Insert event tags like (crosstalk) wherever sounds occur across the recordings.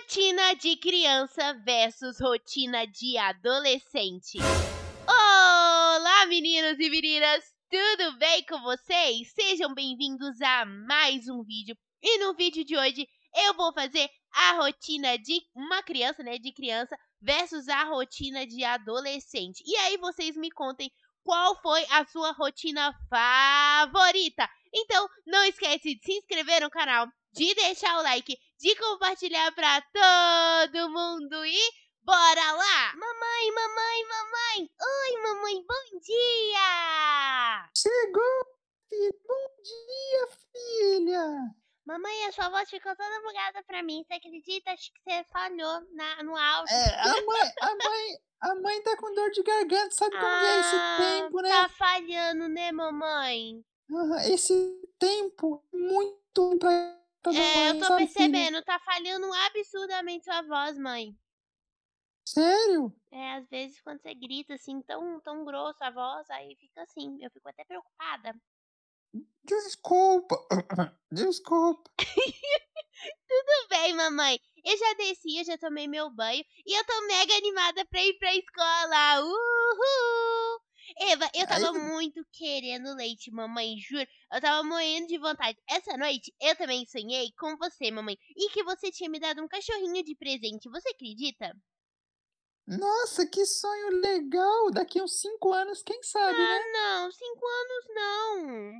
Rotina de criança versus rotina de adolescente. Olá, meninos e meninas! Tudo bem com vocês? Sejam bem-vindos a mais um vídeo. E no vídeo de hoje eu vou fazer a rotina de uma criança, né, de criança versus a rotina de adolescente. E aí vocês me contem qual foi a sua rotina favorita. Então, não esquece de se inscrever no canal, de deixar o like de compartilhar para todo mundo e bora lá! Mamãe, mamãe, mamãe! Oi, mamãe, bom dia! Chegou, filho! Bom dia, filha! Mamãe, a sua voz ficou toda bugada pra mim. Você acredita? Acho que você falhou na, no áudio. É, a mãe, a mãe, a mãe tá com dor de garganta. Sabe como ah, é esse ah, tempo, né? Tá falhando, né, mamãe? Esse tempo muito pra tudo é, bem, eu tô percebendo, tá falhando absurdamente sua voz, mãe. Sério? É, às vezes quando você grita assim, tão, tão grosso a voz, aí fica assim. Eu fico até preocupada. Desculpa. (coughs) Desculpa. (laughs) Tudo bem, mamãe. Eu já desci, eu já tomei meu banho e eu tô mega animada pra ir pra escola. Uhul! Eva, eu tava Aí... muito querendo leite, mamãe, juro. Eu tava morrendo de vontade. Essa noite eu também sonhei com você, mamãe. E que você tinha me dado um cachorrinho de presente. Você acredita? Nossa, que sonho legal! Daqui uns cinco anos, quem sabe, ah, né? não, cinco anos não.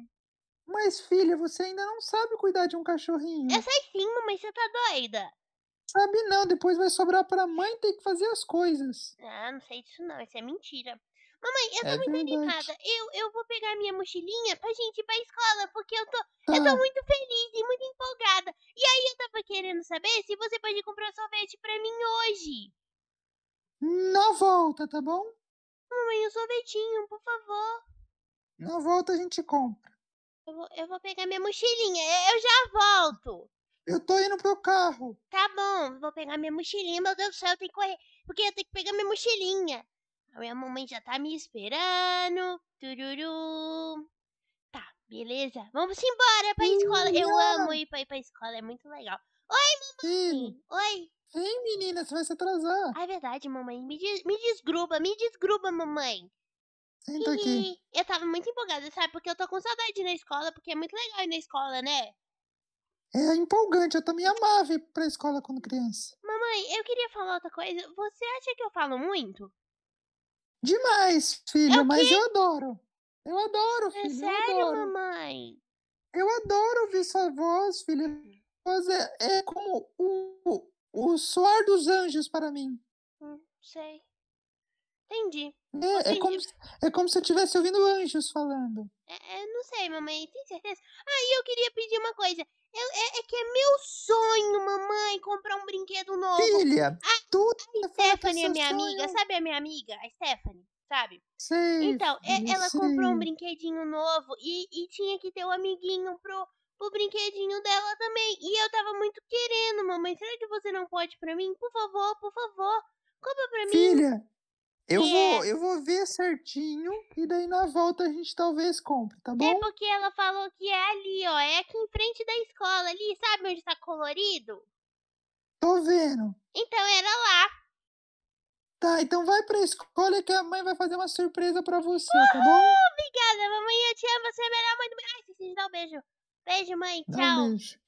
Mas, filha, você ainda não sabe cuidar de um cachorrinho. Eu sei sim, mamãe, você tá doida. Sabe não, depois vai sobrar pra mãe ter que fazer as coisas. Ah, não sei disso não, isso é mentira. Mamãe, eu é tô é muito verdade. animada. Eu, eu vou pegar minha mochilinha pra gente ir pra escola, porque eu tô, ah. eu tô tá. muito feliz e muito empolgada. E aí eu tava querendo saber se você pode comprar sorvete pra mim hoje. Na volta, tá bom? Mamãe, um sorvetinho, por favor. Na volta a gente compra. Eu vou, eu vou pegar minha mochilinha, eu já volto. Eu tô indo pro carro. Tá bom, vou pegar minha mochilinha. Meu Deus do céu, eu tenho que correr. Porque eu tenho que pegar minha mochilinha. A minha mamãe já tá me esperando. Tururu. Tá, beleza. Vamos embora pra escola. Eu amo ir pra, ir pra escola, é muito legal. Oi, mamãe. Oi. Ei, menina, você vai se atrasar. Ah, é verdade, mamãe. Me, des me desgruba, me desgruba, mamãe. Senta aqui. Eu tava muito empolgada, sabe? Porque eu tô com saudade na escola, porque é muito legal ir na escola, né? É empolgante, eu também amava ir pra escola quando criança. Mamãe, eu queria falar outra coisa. Você acha que eu falo muito? Demais, filho, é mas eu adoro. Eu adoro, é filho. É sério, eu adoro. mamãe? Eu adoro ouvir sua voz, filho. mas É, é como o, o, o suor dos anjos para mim. Não hum, sei. Entendi. Né, é, é, como, é como se eu estivesse ouvindo anjos falando. É, é, não sei, mamãe, tem certeza? Aí e eu queria pedir uma coisa. Eu, é, é, é, que é meu sonho, mamãe, comprar um brinquedo novo. Filha, a, tudo. A tá é Stephanie é minha sonho. amiga, sabe a minha amiga? A Stephanie, sabe? Sim. Então, ela comprou um brinquedinho novo e, e tinha que ter um amiguinho pro, pro brinquedinho dela também. E eu tava muito querendo, mamãe. Será que você não pode pra mim? Por favor, por favor. Compra pra Filha, mim. Filha, eu vou, é eu vou ver certinho e daí na volta a gente talvez compre, tá é bom? É porque ela falou que é ali, ó, é aqui em frente da escola ali, sabe onde tá colorido? Tô vendo. Então era lá. Tá, então vai pra escola que a mãe vai fazer uma surpresa pra você, Uhul, tá bom? Obrigada, mamãe, eu te amo, você é a melhor mãe do mundo. Ai, preciso dar um beijo. Beijo, mãe, tchau. Dá um beijo.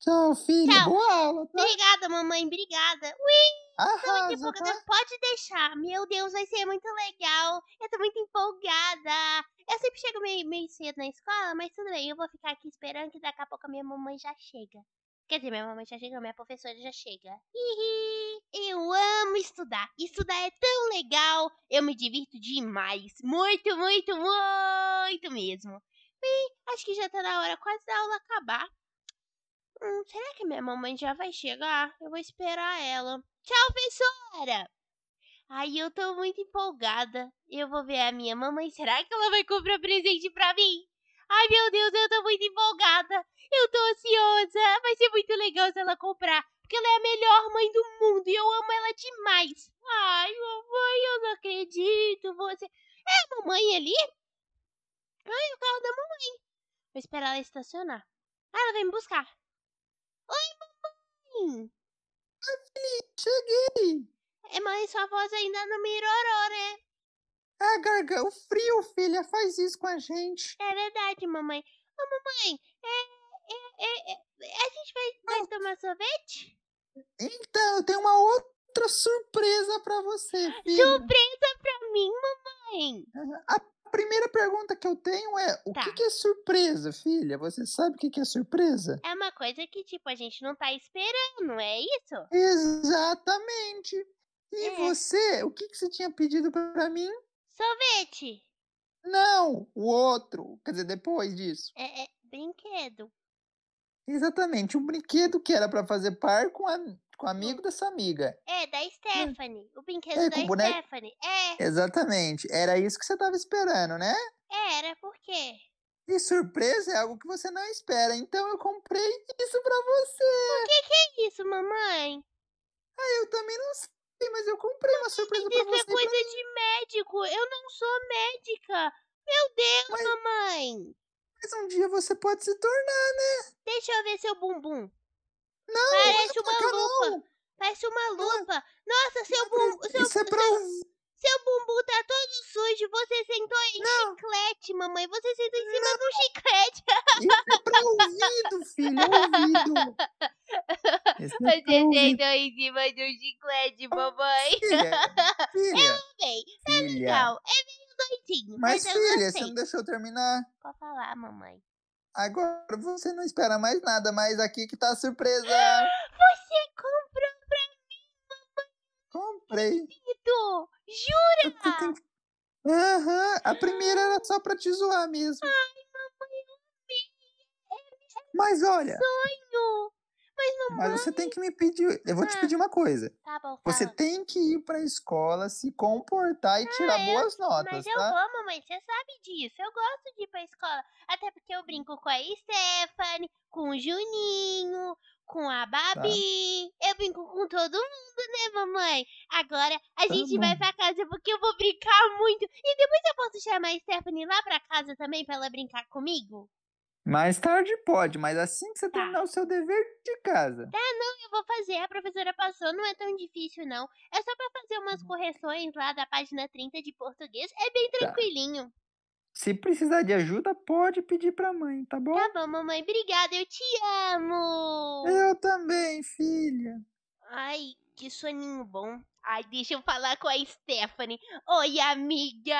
Tchau, filho. Tchau. Boa aula. Tá? Obrigada, mamãe. Obrigada. Ui! Arrasa, tô muito empolgada. Tá? Pode deixar. Meu Deus, vai ser muito legal. Eu tô muito empolgada. Eu sempre chego meio, meio cedo na escola, mas tudo bem. Eu vou ficar aqui esperando que daqui a pouco a minha mamãe já chega. Quer dizer, minha mamãe já chega, minha professora já chega. Hihi! Eu amo estudar. Estudar é tão legal. Eu me divirto demais. Muito, muito, muito mesmo. Bem, acho que já tá na hora quase da aula acabar. Hum, será que minha mamãe já vai chegar? Eu vou esperar ela. Tchau, professora! Ai, eu tô muito empolgada. Eu vou ver a minha mamãe. Será que ela vai comprar presente pra mim? Ai, meu Deus, eu tô muito empolgada. Eu tô ansiosa. Vai ser muito legal se ela comprar. Porque ela é a melhor mãe do mundo e eu amo ela demais. Ai, mamãe, eu não acredito. Você. É a mamãe ali? Ai, o carro da mamãe. Vou esperar ela estacionar. Ah, ela vem me buscar mim. Ah, cheguei. É, mas sua voz ainda não melhorou, né? Ah, Garga, o frio, filha, faz isso com a gente. É verdade, mamãe. Ô, mamãe, é, é, é, é a gente vai, vai tomar sorvete? Então, eu tenho uma outra surpresa pra você, filha. Surpresa pra mim, mamãe? A a primeira pergunta que eu tenho é: o tá. que, que, é surpresa, filha? Você sabe o que, que é surpresa? É uma coisa que, tipo, a gente não tá esperando, é isso? Exatamente. E é. você, o que, que você tinha pedido para mim? Sorvete. Não, o outro. Quer dizer, depois disso. É, é brinquedo. Exatamente, um brinquedo que era para fazer par com a com amigo dessa amiga. É, da hum. Stephanie. É. O brinquedo é, da boneco... Stephanie. É. Exatamente. Era isso que você tava esperando, né? É, era, por quê? E surpresa é algo que você não espera, então eu comprei isso pra você. O que, que é isso, mamãe? Ah, eu também não sei, mas eu comprei uma surpresa pra você. Isso é coisa de médico, eu não sou médica. Meu Deus, mas, mamãe. Mas um dia você pode se tornar, né? Deixa eu ver seu bumbum. Não, Parece uma lupa. Ah, não. Parece uma lupa. Nossa, seu bumbum. É seu, é pra seu bumbum tá todo sujo. Você sentou em não. chiclete, mamãe. Você sentou em cima não. do chiclete. Isso é pra ouvido, filho. Ouvido. Isso é Você sentou em cima do chiclete, ah, mamãe. Filha, (laughs) filha, eu amei. Tá legal. É meio doidinho. Mas, mas filha, você não deixou eu terminar? Pode falar, mamãe. Agora você não espera mais nada, mas aqui que tá a surpresa. Você comprou pra mim, mamãe. Comprei. Querido, jura? Aham, tem... uhum, a primeira era só pra te zoar mesmo. Ai, mamãe, eu amei. É, é mas olha. Sonho. Mas, mamãe... Mas você tem que me pedir. Eu vou ah, te pedir uma coisa. Tá bom. Fala. Você tem que ir pra escola, se comportar e ah, tirar eu... boas notas. Mas tá? eu vou, mamãe, você sabe disso. Eu gosto de ir pra escola. Até porque eu brinco com a Stephanie, com o Juninho, com a Babi. Tá. Eu brinco com todo mundo, né, mamãe? Agora a gente vai pra casa porque eu vou brincar muito. E depois eu posso chamar a Stephanie lá pra casa também pra ela brincar comigo? Mais tarde pode, mas assim que você tá. terminar o seu dever de casa. Tá, não, eu vou fazer. A professora passou, não é tão difícil, não. É só para fazer umas uhum. correções lá da página 30 de português. É bem tá. tranquilinho. Tá. Se precisar de ajuda, pode pedir pra mãe, tá bom? Tá bom, mamãe. Obrigada, eu te amo. Eu também, filha. Ai, que soninho bom. Ai, deixa eu falar com a Stephanie. Oi, amiga!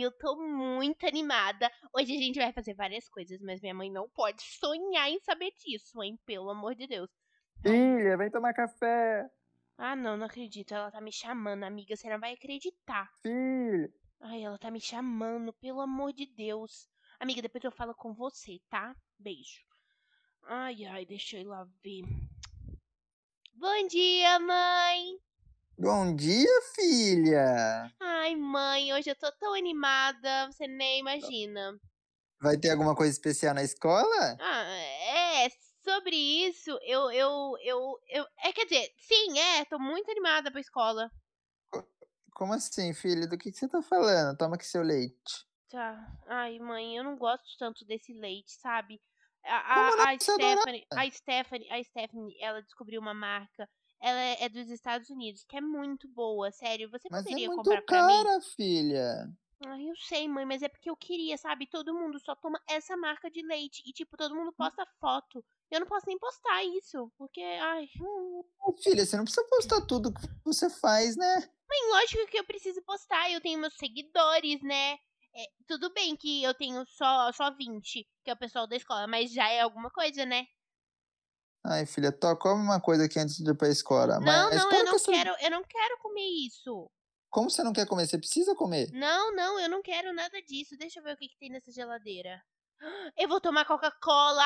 Eu tô muito animada. Hoje a gente vai fazer várias coisas, mas minha mãe não pode sonhar em saber disso, hein? Pelo amor de Deus. Filha, vem tomar café. Ah, não, não acredito. Ela tá me chamando, amiga. Você não vai acreditar. Filha. Ai, ela tá me chamando, pelo amor de Deus. Amiga, depois eu falo com você, tá? Beijo. Ai, ai, deixa eu ir lá ver. Bom dia, mãe! Bom dia, filha! Ai, mãe, hoje eu tô tão animada, você nem imagina. Vai ter alguma coisa especial na escola? Ah, é, sobre isso, eu, eu, eu, eu... É, quer dizer, sim, é, tô muito animada pra escola. Como assim, filha? Do que, que você tá falando? Toma aqui seu leite. Tá. Ai, mãe, eu não gosto tanto desse leite, sabe? A, a, Stephanie, a, Stephanie, a Stephanie, ela descobriu uma marca. Ela é, é, dos Estados Unidos, que é muito boa, sério. Você mas é poderia é muito comprar cara, pra cara, filha. eu sei, mãe, mas é porque eu queria, sabe? Todo mundo só toma essa marca de leite e, tipo, todo mundo hum. posta foto. Eu não posso nem postar isso, porque, ai... Hum, filha, você não precisa postar tudo que você faz, né? Mãe, lógico que eu preciso postar, eu tenho meus seguidores, né? É, tudo bem que eu tenho só, só 20, que é o pessoal da escola, mas já é alguma coisa, né? Ai, filha, come uma coisa aqui antes de ir pra escola. Não, mas não, eu não, quero, eu não quero comer isso. Como você não quer comer? Você precisa comer. Não, não, eu não quero nada disso. Deixa eu ver o que, que tem nessa geladeira. (gasps) Eu vou tomar Coca-Cola,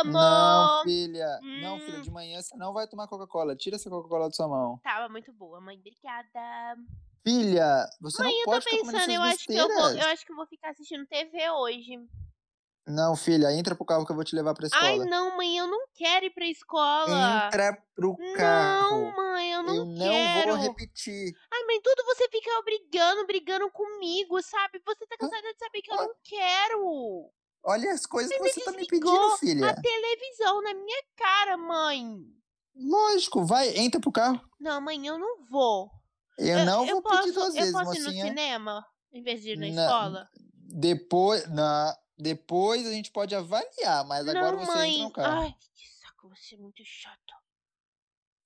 amo! Não, filha. Hum. Não, filha, hum. de manhã você não vai tomar Coca-Cola. Tira essa Coca-Cola da sua mão. Tava muito boa, mãe. Obrigada. Filha, você Mãe, não pode eu tô pensando, eu acho, que eu, vou, eu acho que eu vou ficar assistindo TV hoje. Não, filha, entra pro carro que eu vou te levar pra escola. Ai, não, mãe, eu não quero ir pra escola. Entra pro carro. Não, mãe, eu não eu quero. Eu não vou repetir. Ai, mãe, tudo você fica brigando, brigando comigo, sabe? Você tá cansada de saber que eu não quero. Olha as coisas você que você tá me pedindo, filha. a televisão na minha cara, mãe. Lógico, vai, entra pro carro. Não, mãe, eu não vou. Eu, eu é, não eu vou posso, pedir duas vezes, mocinha. Eu posso mocinha. ir no cinema em vez de ir na, na escola? Depois, na, depois a gente pode avaliar, mas não, agora você mãe. entra no carro. Ai, que saco, você é muito chato.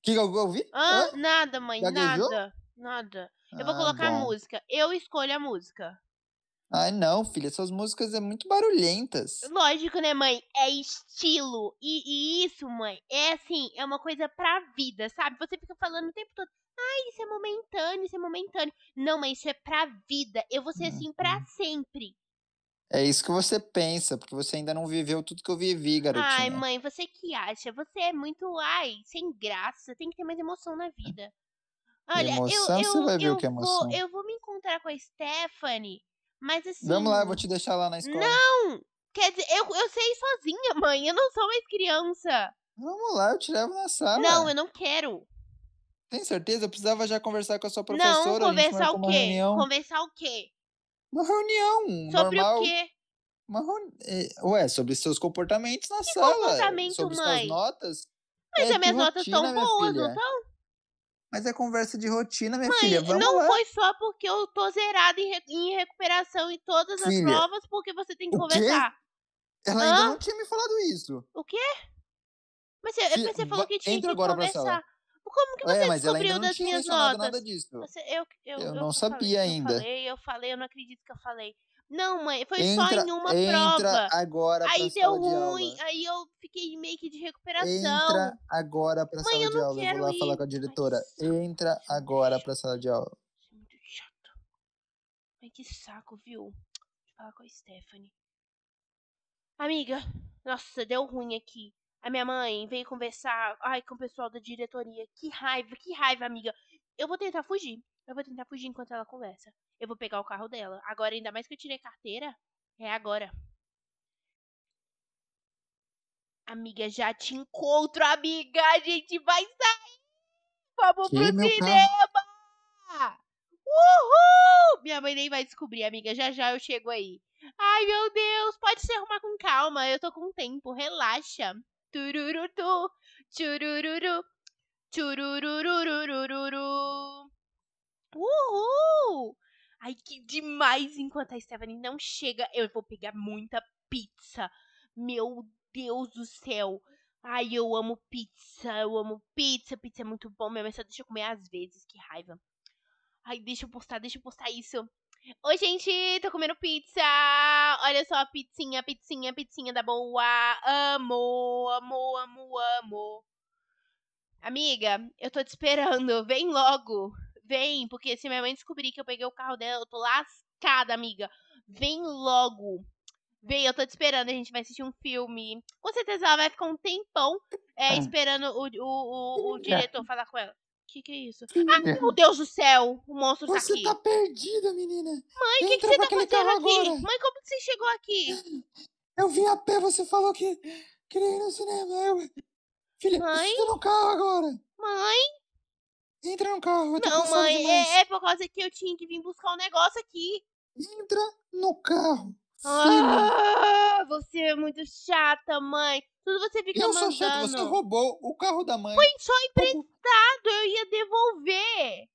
Que eu ouvi? Ah, nada, mãe, nada. Nada. Eu vou ah, colocar bom. a música. Eu escolho a música. Ai, não, filha, essas músicas é muito barulhentas. Lógico, né, mãe? É estilo. E, e, isso, mãe, é assim, é uma coisa pra vida, sabe? Você fica falando o tempo todo. Ai, isso é momentâneo, isso é momentâneo. Não, mãe, isso é pra vida. Eu vou ser assim pra uhum. sempre. É isso que você pensa, porque você ainda não viveu tudo que eu vivi, garotinha. Ai, mãe, você que acha? Você é muito, ai, sem graça. Tem que ter mais emoção na vida. Olha, emoção, eu, eu, você vai ver eu o que é emoção. Vou, eu vou me encontrar com a Stephanie mas assim. Vamos lá, eu vou assim, te deixar lá na escola. Não! Quer dizer, eu, eu sei sozinha, mãe. Eu não sou mais criança. Vamos lá, eu te levo na sala. Não, eu não quero. Tem certeza? Eu precisava já conversar com a sua professora. Não, conversar o quê? Reunião. Conversar o quê? Uma reunião. Sobre normal. o quê? Uma reuni... Eh, ué, sobre seus comportamentos na que sala. Comportamento, sobre mãe. suas notas. Mas é as minhas rotina, notas estão boas, filha. não estão? Mas é conversa de rotina, minha Mãe, filha. Vamos não lá. foi só porque eu tô zerada em, re em recuperação em todas as provas, porque você tem que conversar. Quê? Ela Hã? ainda não tinha me falado isso. O quê? Mas você, filha, mas você falou que tinha entra que agora conversar. Pra sala. Como que é, você é, descobriu das minhas notas? Nada disso. Você, eu, eu, eu, eu, não sabia falei, ainda. Eu falei, eu falei, eu não acredito que eu falei. Não, mãe, foi entra, só em uma entra prova. agora Aí deu ruim, de aí eu fiquei meio que de recuperação. Entra agora pra mãe, sala de aula. Eu vou lá ir. falar com a diretora. entra agora pra sala de aula. É muito chato. Ai, que saco, viu? Deixa eu falar com a Stephanie. Amiga, nossa, deu ruim aqui. A minha mãe veio conversar, ai, com o pessoal da diretoria. Que raiva, que raiva, amiga. Eu vou tentar fugir. Eu vou tentar fugir enquanto ela conversa. Eu vou pegar o carro dela. Agora, ainda mais que eu tirei carteira, é agora. Amiga, já te encontro, amiga. A gente vai sair. Vamos que pro cinema. Carro? Uhul! Minha mãe nem vai descobrir, amiga. Já já eu chego aí. Ai, meu Deus, pode se arrumar com calma. Eu tô com tempo, relaxa. Tururutu, churururu, chururururururu. Uhul! Ai, que demais! Enquanto a Stephanie não chega, eu vou pegar muita pizza. Meu Deus do céu! Ai, eu amo pizza, eu amo pizza, pizza é muito bom. Minha mãe só deixa eu comer às vezes, que raiva. Ai, deixa eu postar, deixa eu postar isso. Oi, gente, tô comendo pizza. Olha só, pizzinha, pizzinha, pizzinha da boa. Amo, amo, amo, amo. Amiga, eu tô te esperando. Vem logo. Vem, porque se minha mãe descobrir que eu peguei o carro dela, eu tô lascada, amiga. Vem logo. Vem, eu tô te esperando. A gente vai assistir um filme. Com certeza ela vai ficar um tempão é, ah. esperando o, o, o, o é. diretor falar com ela que que é isso? Sim, ah, meu é. Deus do céu, o monstro tá aqui. Você tá perdida, menina. Mãe, o que, que você tá fazendo aqui? Agora. Mãe, como que você chegou aqui? (gasps) Eu vim a pé, você falou que queria ir no cinema. Eu... Filha, mãe? entra no carro agora. Mãe? Entra no carro. Não, mãe, é, é por causa que eu tinha que vir buscar um negócio aqui. Entra no carro. Ah, você é muito chata, mãe. Tudo você fica mandando. Eu sou chato, você roubou o carro da mãe. Foi só emprestado, eu ia devolver.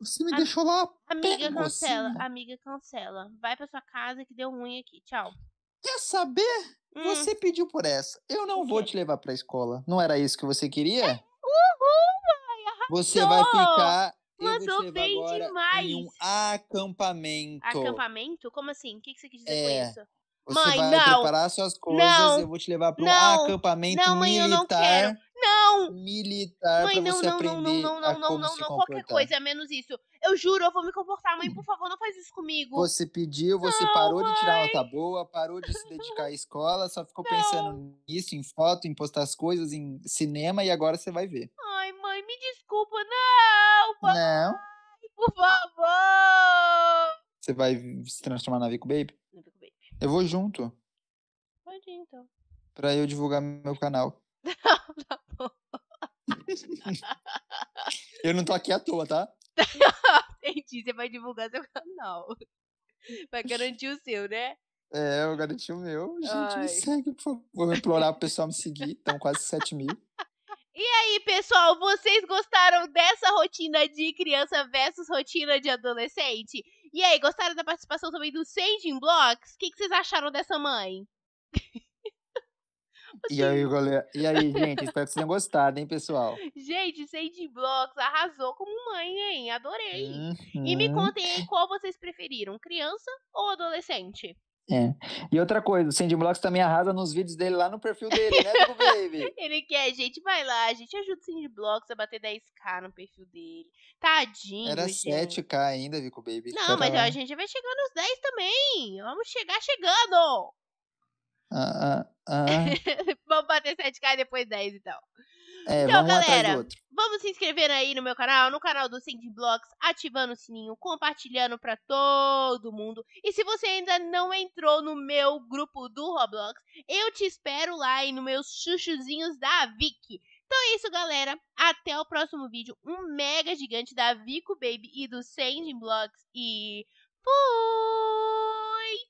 Você me a... deixou lá. Amiga, cancela. Assim. Amiga, cancela. Vai pra sua casa que deu ruim aqui. Tchau. Quer saber? Hum. Você pediu por essa. Eu não vou te levar pra escola. Não era isso que você queria? É. Uhul, mãe, arrasou. Você vai ficar Mandou bem demais. Em um acampamento. Acampamento? Como assim? O que, você quis dizer é, com isso? Você mãe, vai não. preparar suas coisas, não, eu vou te levar para um acampamento não, mãe, militar. Eu não quero. Não! Militar mãe, não, você não, aprender não, não, não, não, não, não, não, qualquer coisa, é menos isso. Eu juro, eu vou me comportar, mãe, por favor, não faz isso comigo. Você pediu, você não, parou mãe. de tirar nota boa, parou de se dedicar à escola, só ficou (laughs) não. pensando nisso, em foto, em postar as coisas, em cinema, e agora você vai ver. Ai, mãe mãe, me desculpa, não, papai, não. por favor. Você vai se transformar na Vico Baby? Vico Baby. Eu vou junto. Pode ir, então. Pra eu divulgar meu canal. Não, (laughs) tá bom. eu não tô aqui à toa, tá? (laughs) Entendi, você vai divulgar seu canal. Vai garantir o seu, né? É, eu garanti o meu. Gente, Ai. me segue, por favor. Vou implorar pro pessoal me seguir. Estão quase 7 mil. E aí, pessoal, vocês gostaram dessa rotina de criança versus rotina de adolescente? E aí, gostaram da participação também do Sage Blocks? O que, que, vocês acharam dessa mãe? (laughs) e aí, galera? E aí, assim. gente? Espero que vocês tenham gostado, hein, pessoal? (laughs) Gente, Sage Blocks arrasou como mãe, hein? Adorei. Uhum. E me uhum. contem aí qual vocês preferiram, criança ou adolescente? É. E outra coisa, o Sandy Blocks também arrasa nos vídeos dele lá no perfil dele, né, Dudu Baby? (laughs) Ele quer, gente, vai lá, gente, ajuda o Sandy Blocks a bater 10k no perfil dele. Tadinho. Era gente. 7k ainda, Vico Baby. Não, mas ó, a gente vai chegando nos 10 também. Vamos chegar chegando. Ah, ah, ah. (laughs) vamos bater 7k e depois 10, então. É, então, galera, vamos se inscrever aí no meu canal, no canal do Cindy Blocks, ativando o sininho, compartilhando pra todo mundo. E se você ainda não entrou no meu grupo do Roblox, eu te espero lá e nos meus chuchuzinhos da Vicky. Então é isso, galera. Até o próximo vídeo. Um mega gigante da Vico Baby e do Sending Blocks. E fui!